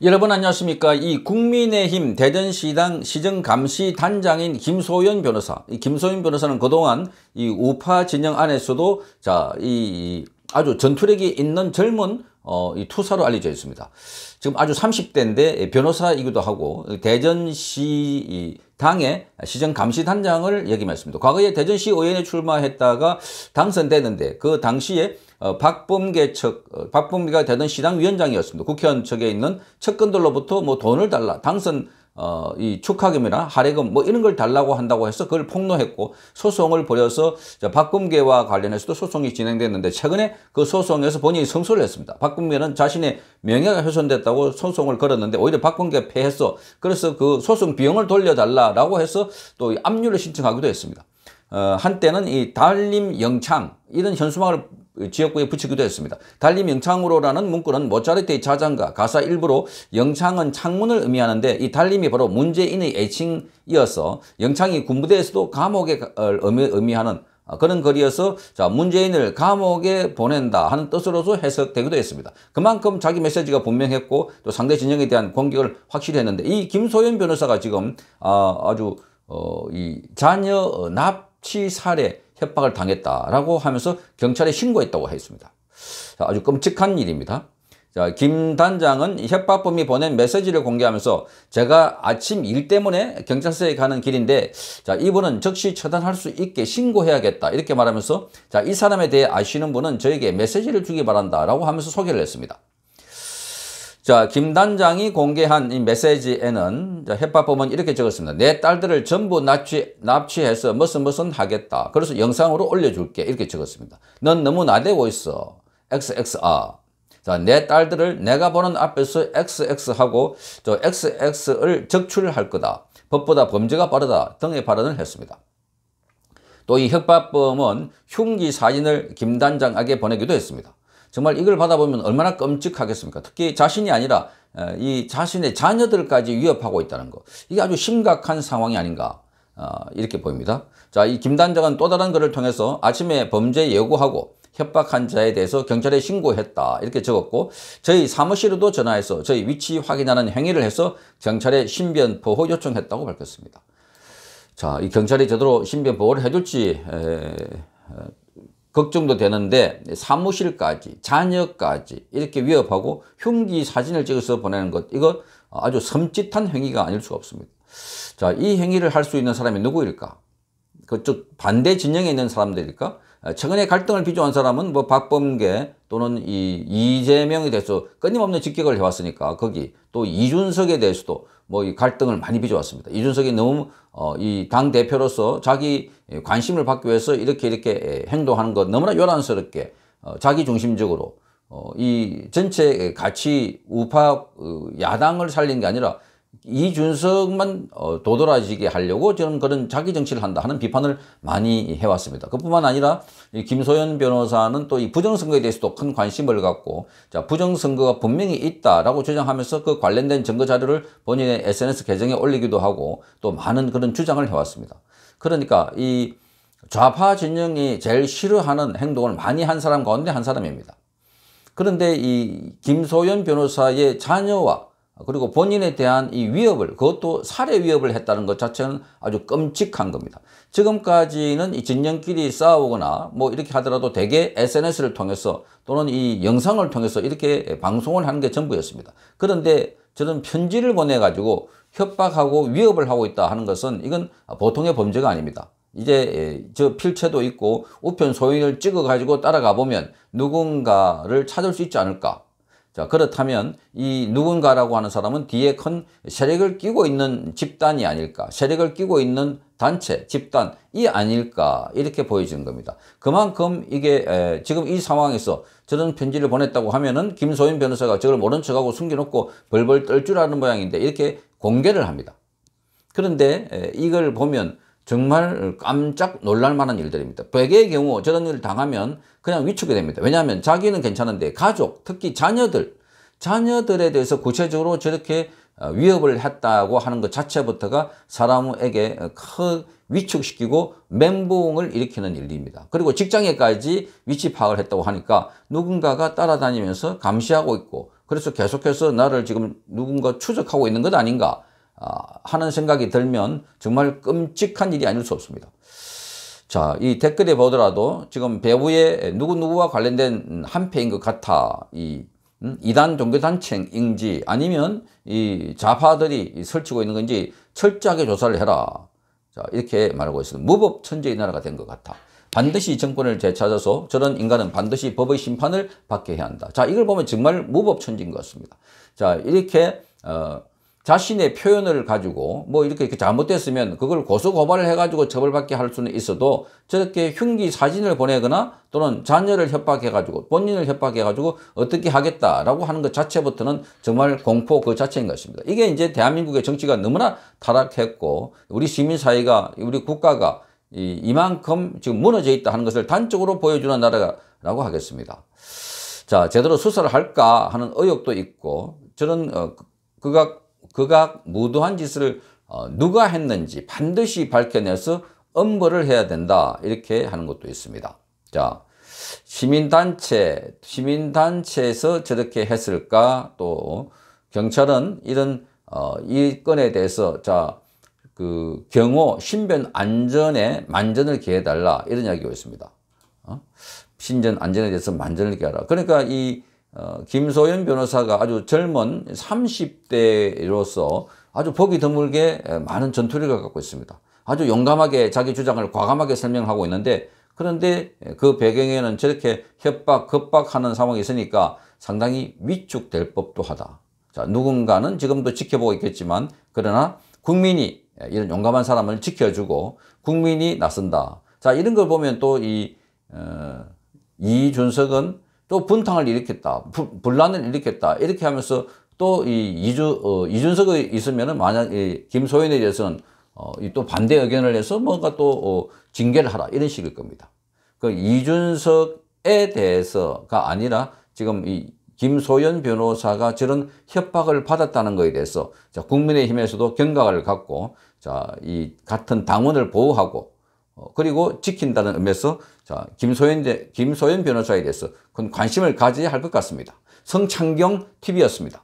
여러분 안녕하십니까 이 국민의힘 대전시당 시정감시단장인 김소연 변호사 이 김소연 변호사는 그동안 이 우파 진영 안에서도 자 이 아주 전투력이 있는 젊은 어, 이 투사로 알려져 있습니다. 지금 아주 30대인데 변호사이기도 하고 대전시 이 당의 시정감시단장을 역임했습니다. 과거에 대전시 의원에 출마했다가 당선되는데 그 당시에 어, 박범계 측, 어, 박범계가 되던 시당 위원장이었습니다. 국회의원 측에 있는 측근들로부터 뭐 돈을 달라, 당선 어, 이 축하금이나 할애금 뭐 이런 걸 달라고 한다고 해서 그걸 폭로했고 소송을 벌여서 박금계와 관련해서도 소송이 진행됐는데 최근에 그 소송에서 본인이 승소를 했습니다. 박금계는 자신의 명예가 훼손됐다고 소송을 걸었는데 오히려 박금계 가 패했어. 그래서 그 소송 비용을 돌려달라라고 해서 또 압류를 신청하기도 했습니다. 어, 한때는 이 달림 영창 이런 현수막을 지역구에 붙이기도 했습니다. 달리 영창으로라는 문구는 모차르트의 자장가 가사 일부로 영창은 창문을 의미하는데 이 달림이 바로 문재인의 애칭이어서 영창이 군부대에서도 감옥에 어, 의미하는 어, 그런 거리여서자 문재인을 감옥에 보낸다 하는 뜻으로도 해석되기도 했습니다. 그만큼 자기 메시지가 분명했고 또 상대 진영에 대한 공격을 확실히 했는데 이 김소연 변호사가 지금 아, 아주 아 어, 이 자녀 납치 사례 협박을 당했다라고 하면서 경찰에 신고했다고 했습니다. 자, 아주 끔찍한 일입니다. 자, 김 단장은 협박범이 보낸 메시지를 공개하면서 제가 아침 일 때문에 경찰서에 가는 길인데 자, 이분은 즉시 처단할 수 있게 신고해야겠다 이렇게 말하면서 자, 이 사람에 대해 아시는 분은 저에게 메시지를 주기 바란다 라고 하면서 소개를 했습니다. 자, 김 단장이 공개한 이 메시지에는 해파법은 이렇게 적었습니다. 내 딸들을 전부 납치, 납치해서 무슨 무슨 하겠다. 그래서 영상으로 올려줄게. 이렇게 적었습니다. 넌 너무 나대고 있어. XXR. 자, 내 딸들을 내가 보는 앞에서 XX하고 저 XX을 적출할 거다. 법보다 범죄가 빠르다 등의 발언을 했습니다. 또 이 협박범은 흉기 사진을 김 단장에게 보내기도 했습니다. 정말 이걸 받아보면 얼마나 끔찍하겠습니까? 특히 자신이 아니라 이 자신의 자녀들까지 위협하고 있다는 것. 이게 아주 심각한 상황이 아닌가 어, 이렇게 보입니다. 자, 이 김단장은 또 다른 글을 통해서 아침에 범죄 예고하고 협박한 자에 대해서 경찰에 신고했다 이렇게 적었고 저희 사무실에도 전화해서 저희 위치 확인하는 행위를 해서 경찰에 신변 보호 요청했다고 밝혔습니다. 자, 이 경찰이 제대로 신변 보호를 해줄지 에, 에, 걱정도 되는데 사무실까지 자녀까지 이렇게 위협하고 흉기 사진을 찍어서 보내는 것 이거 아주 섬찟한 행위가 아닐 수가 없습니다. 자, 이 행위를 할 수 있는 사람이 누구일까? 그쪽 반대 진영에 있는 사람들일까? 최근에 갈등을 비조한 사람은 뭐 박범계 또는 이 이재명에 대해서 끊임없는 직격을 해왔으니까 거기 또 이준석에 대해서도 뭐이 갈등을 많이 빚어왔습니다. 이준석이 너무 어, 이당 대표로서 자기 관심을 받기 위해서 이렇게 이렇게 행동하는 것 너무나 요란스럽게 어, 자기 중심적으로 어, 이 전체 같이 우파 어, 야당을 살린 게 아니라 이준석만 어, 도드라지게 하려고 저는 그런 자기 정치를 한다 하는 비판을 많이 해왔습니다. 그뿐만 아니라 김소연 변호사는 또 이 부정선거에 대해서도 큰 관심을 갖고 자 부정선거가 분명히 있다라고 주장하면서 그 관련된 증거 자료를 본인의 SNS 계정에 올리기도 하고 또 많은 그런 주장을 해왔습니다. 그러니까 이 좌파 진영이 제일 싫어하는 행동을 많이 한 사람 가운데 한 사람입니다. 그런데 이 김소연 변호사의 자녀와 그리고 본인에 대한 이 위협을 그것도 살해 위협을 했다는 것 자체는 아주 끔찍한 겁니다. 지금까지는 이 진영끼리 싸우거나 뭐 이렇게 하더라도 대개 SNS를 통해서 또는 이 영상을 통해서 이렇게 방송을 하는 게 전부였습니다. 그런데 저는 편지를 보내가지고 협박하고 위협을 하고 있다 하는 것은 이건 보통의 범죄가 아닙니다. 이제 예, 저 필체도 있고 우편 소인을 찍어가지고 따라가 보면 누군가를 찾을 수 있지 않을까 자 그렇다면 이 누군가라고 하는 사람은 뒤에 큰 세력을 끼고 있는 집단이 아닐까 세력을 끼고 있는 단체 집단이 아닐까 이렇게 보여지는 겁니다 그만큼 이게 지금 이 상황에서 저런 편지를 보냈다고 하면은 김소연 변호사가 저걸 모른 척하고 숨겨놓고 벌벌 떨 줄 아는 모양인데 이렇게 공개를 합니다 그런데 이걸 보면 정말 깜짝 놀랄 만한 일들입니다. 베개의 경우 저런 일을 당하면 그냥 위축이 됩니다. 왜냐하면 자기는 괜찮은데 가족, 특히 자녀들, 자녀들에 대해서 구체적으로 저렇게 어, 위협을 했다고 하는 것 자체부터가 사람에게 큰 위축시키고 멘붕을 일으키는 일입니다. 그리고 직장에까지 위치 파악을 했다고 하니까 누군가가 따라다니면서 감시하고 있고 그래서 계속해서 나를 지금 누군가 추적하고 있는 것 아닌가 아, 하는 생각이 들면 정말 끔찍한 일이 아닐 수 없습니다. 자, 이 댓글에 보더라도 지금 배우의 누구누구와 관련된 한패인 것 같아. 이 음, 이단 종교단체인지 아니면 이 좌파들이 설치고 있는 건지 철저하게 조사를 해라. 자, 이렇게 말하고 있습니다. 무법천지의 나라가 된 것 같아. 반드시 정권을 되찾아서 저런 인간은 반드시 법의 심판을 받게 해야 한다. 자, 이걸 보면 정말 무법천지인 것 같습니다. 자, 이렇게 어, 자신의 표현을 가지고 뭐 이렇게 이렇게 잘못됐으면 그걸 고소 고발을 해가지고 처벌받게 할 수는 있어도 저렇게 흉기 사진을 보내거나 또는 자녀를 협박해가지고 본인을 협박해가지고 어떻게 하겠다라고 하는 것 자체부터는 정말 공포 그 자체인 것입니다. 이게 이제 대한민국의 정치가 너무나 타락했고 우리 시민사회가 우리 국가가 이, 이만큼 지금 무너져 있다 하는 것을 단적으로 보여주는 나라라고 하겠습니다. 자 제대로 수사를 할까 하는 의혹도 있고 저는 어, 그, 그가 그가 무도한 짓을 어, 누가 했는지 반드시 밝혀내서 엄벌을 해야 된다 이렇게 하는 것도 있습니다. 자 시민단체 시민단체에서 저렇게 했을까 또 경찰은 이런 어, 이 건에 대해서 자 그 경호 신변 안전에 만전을 기해달라 이런 이야기가 있습니다. 어? 신전 안전에 대해서 만전을 기하라. 그러니까 이 어, 김소연 변호사가 아주 젊은 30대로서 아주 보기 드물게 많은 전투력을 갖고 있습니다. 아주 용감하게 자기 주장을 과감하게 설명하고 있는데 그런데 그 배경에는 저렇게 협박, 겁박하는 상황이 있으니까 상당히 위축될 법도 하다. 자, 누군가는 지금도 지켜보고 있겠지만 그러나 국민이 이런 용감한 사람을 지켜주고 국민이 나선다. 자, 이런 걸 보면 또 이, 어, 이준석은 또 분탕을 일으켰다. 부, 분란을 일으켰다. 이렇게 하면서 또 이 이주, 어, 이준석이 있으면은 만약 이 김소연에 대해서는 어, 또 반대 의견을 해서 뭔가 또 어, 징계를 하라. 이런 식일 겁니다. 그 이준석에 대해서가 아니라 지금 이 김소연 변호사가 저런 협박을 받았다는 것에 대해서 자, 국민의힘에서도 경각을 갖고 자, 이 같은 당원을 보호하고 어, 그리고 지킨다는 의미에서 자, 김소연, 김소연 변호사에 대해서 큰 관심을 가져야 할 것 같습니다. 성창경 TV였습니다.